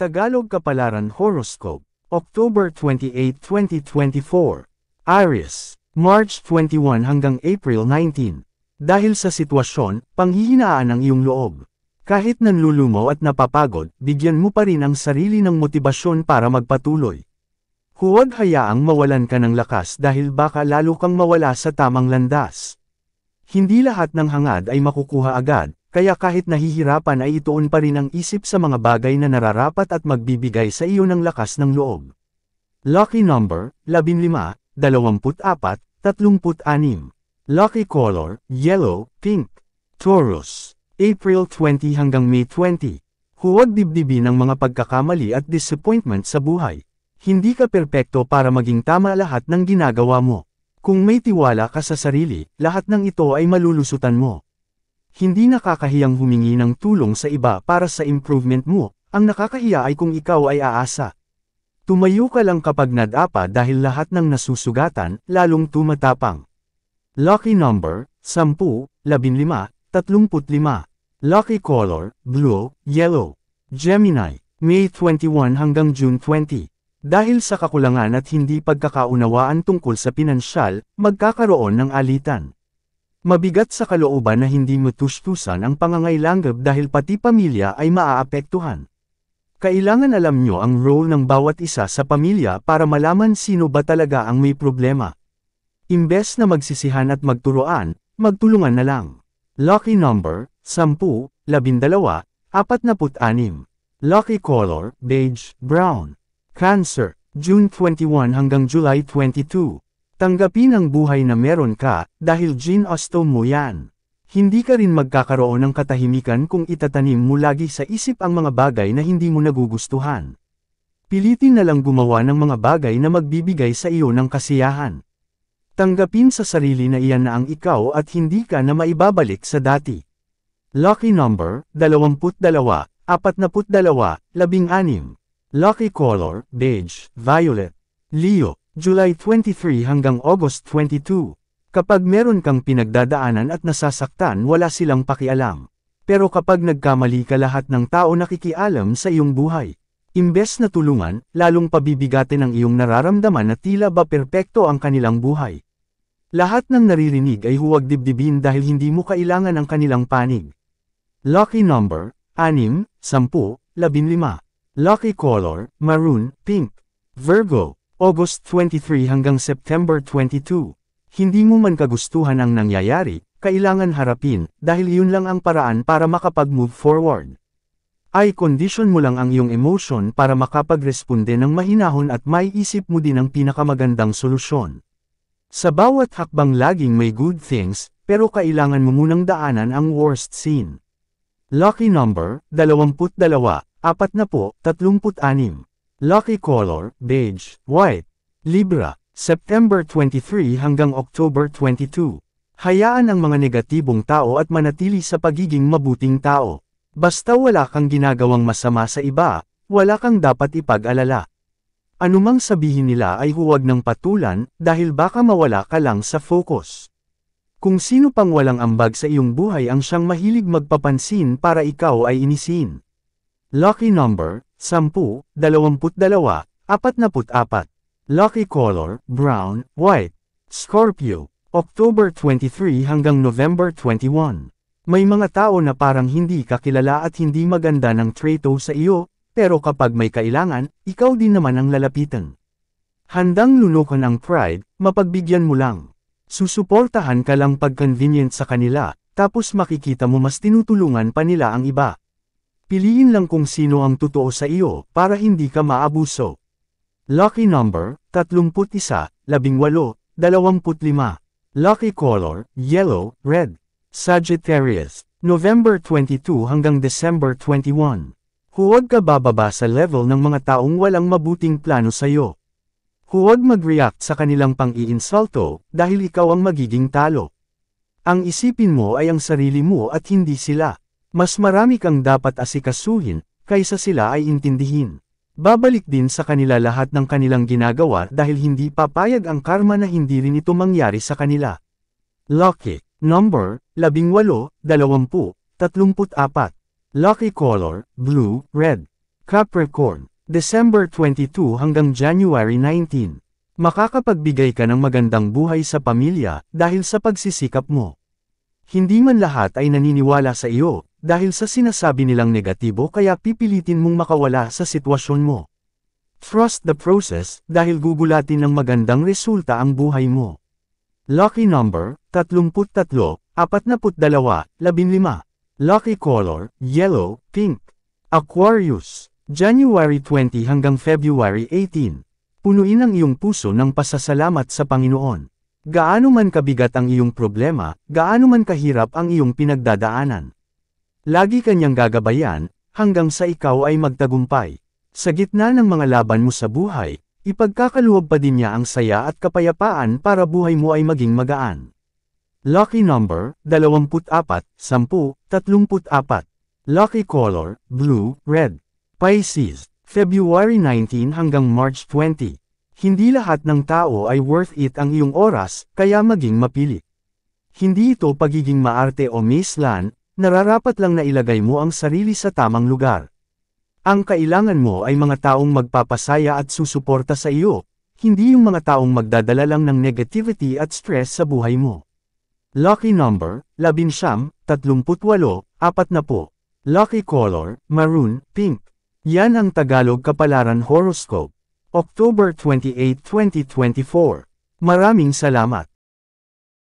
Tagalog Kapalaran Horoscope, October 28, 2024. Aries, March 21 hanggang April 19. Dahil sa sitwasyon, panghihinaan ang iyong loob. Kahit nanlulumaw at napapagod, bigyan mo pa rin ang sarili ng motibasyon para magpatuloy. Huwag hayaang mawalan ka ng lakas dahil baka lalo kang mawala sa tamang landas. Hindi lahat ng hangad ay makukuha agad, kaya kahit nahihirapan ay ituon pa rin ang isip sa mga bagay na nararapat at magbibigay sa iyo ng lakas ng loob. Lucky number, 15, 24, 36. Lucky color, yellow, pink. Taurus, April 20 hanggang May 20. Huwag dibdibin ang mga pagkakamali at disappointment sa buhay. Hindi ka perpekto para maging tama lahat ng ginagawa mo. Kung may tiwala ka sa sarili, lahat ng ito ay malulusutan mo. Hindi nakakahiyang humingi ng tulong sa iba para sa improvement mo, ang nakakahiya ay kung ikaw ay aasa. Tumayo ka lang kapag nadapa dahil lahat ng nasusugatan, lalong tumatapang. Lucky number, 10, 15, 35. Lucky color, blue, yellow. Gemini, May 21 hanggang June 20. Dahil sa kakulangan at hindi pagkakaunawaan tungkol sa pinansyal, magkakaroon ng alitan. Mabigat sa kalooban na hindi matustusan ang pangangailangap dahil pati pamilya ay maaapektuhan. Kailangan alam nyo ang role ng bawat isa sa pamilya para malaman sino ba talaga ang may problema. Imbes na magsisihan at magturoan, magtulungan na lang. Lucky number, 10, 12, 46. Lucky color, beige, brown. Cancer, June 21 hanggang July 22. Tanggapin ang buhay na meron ka, dahil gene ostom mo yan. Hindi ka rin magkakaroon ng katahimikan kung itatanim mo lagi sa isip ang mga bagay na hindi mo nagugustuhan. Pilitin na lang gumawa ng mga bagay na magbibigay sa iyo ng kasiyahan. Tanggapin sa sarili na iyan na ang ikaw at hindi ka na maibabalik sa dati. Lucky number, 22, 42, 16. Lucky color, beige, violet. Leo. July 23 hanggang August 22. Kapag meron kang pinagdadaanan at nasasaktan wala silang pakialam. Pero kapag nagkamali ka lahat ng tao nakikialam sa iyong buhay. Imbes na tulungan, lalong pabibigatin ang iyong nararamdaman na tila ba perpekto ang kanilang buhay. Lahat ng naririnig ay huwag dibdibin dahil hindi mo kailangan ang kanilang panig. Lucky number, 6, 10, 15. Lucky color, maroon, pink. Virgo. August 23 hanggang September 22. Hindi mo man kagustuhan ang nangyayari, kailangan harapin, dahil yun lang ang paraan para makapag-move forward. Ay condition mo lang ang iyong emotion para makapag makapagresponde ng mahinahon at may isip mo din ang pinakamagandang solusyon. Sa bawat hakbang laging may good things, pero kailangan mo munang daanan ang worst scene. Lucky number, 22, 4 na po, 36. Lucky color, beige, white. Libra, September 23 hanggang October 22. Hayaan ang mga negatibong tao at manatili sa pagiging mabuting tao. Basta wala kang ginagawang masama sa iba, wala kang dapat ipag-alala. Anumang sabihin nila ay huwag ng patulan dahil baka mawala ka lang sa focus. Kung sino pang walang ambag sa iyong buhay ang siyang mahilig magpapansin para ikaw ay inisin. Lucky number 10, 22, 44. Lucky color, brown, white. Scorpio, October 23 hanggang November 21. May mga tao na parang hindi kakilala at hindi maganda ng trato sa iyo, pero kapag may kailangan, ikaw din naman ang lalapitan. Handang lunukan ang pride, mapagbigyan mo lang. Susuportahan ka lang pag convenient sa kanila, tapos makikita mo mas tinutulungan pa nila ang iba. Piliin lang kung sino ang totoo sa iyo para hindi ka maabuso. Lucky number, 31, 18, 25. Lucky color, yellow, red. Sagittarius, November 22 hanggang December 21. Huwag ka bababa sa level ng mga taong walang mabuting plano sa iyo. Huwag mag-react sa kanilang pang-iinsulto dahil ikaw ang magiging talo. Ang isipin mo ay ang sarili mo at hindi sila. Mas marami kang dapat asikasuhin, kaysa sila ay intindihin. Babalik din sa kanila lahat ng kanilang ginagawa dahil hindi papayag ang karma na hindi rin ito mangyari sa kanila. Lucky Number, 18, 20, 34 Lucky Color, Blue, Red Capricorn, December 22 hanggang January 19 Makakapagbigay ka ng magandang buhay sa pamilya dahil sa pagsisikap mo. Hindi man lahat ay naniniwala sa iyo, dahil sa sinasabi nilang negatibo kaya pipilitin mong makawala sa sitwasyon mo. Trust the process dahil gugulatin ng magandang resulta ang buhay mo. Lucky number, 33, 42, 15. Lucky color, yellow, pink. Aquarius, January 20 hanggang February 18. Punuin ang iyong puso ng pasasalamat sa Panginoon. Gaano man kabigat ang iyong problema, gaano man kahirap ang iyong pinagdadaanan. Lagi kanyang gagabayan, hanggang sa ikaw ay magtagumpay. Sa gitna ng mga laban mo sa buhay, ipagkakaluwag pa din niya ang saya at kapayapaan para buhay mo ay maging magaan. Lucky number, 24, 10, 34. Lucky color, blue, red. Pisces, February 19 hanggang March 20. Hindi lahat ng tao ay worth it ang iyong oras, kaya maging mapili. Hindi ito pagiging maarte o mislan, Nararapat lang na ilagay mo ang sarili sa tamang lugar. Ang kailangan mo ay mga taong magpapasaya at susuporta sa iyo, hindi yung mga taong magdadala lang ng negativity at stress sa buhay mo. Lucky number, labinsyam, tatlumputwalo, apat na po. Lucky color, maroon, pink. Yan ang Tagalog Kapalaran Horoscope. October 28, 2024. Maraming salamat.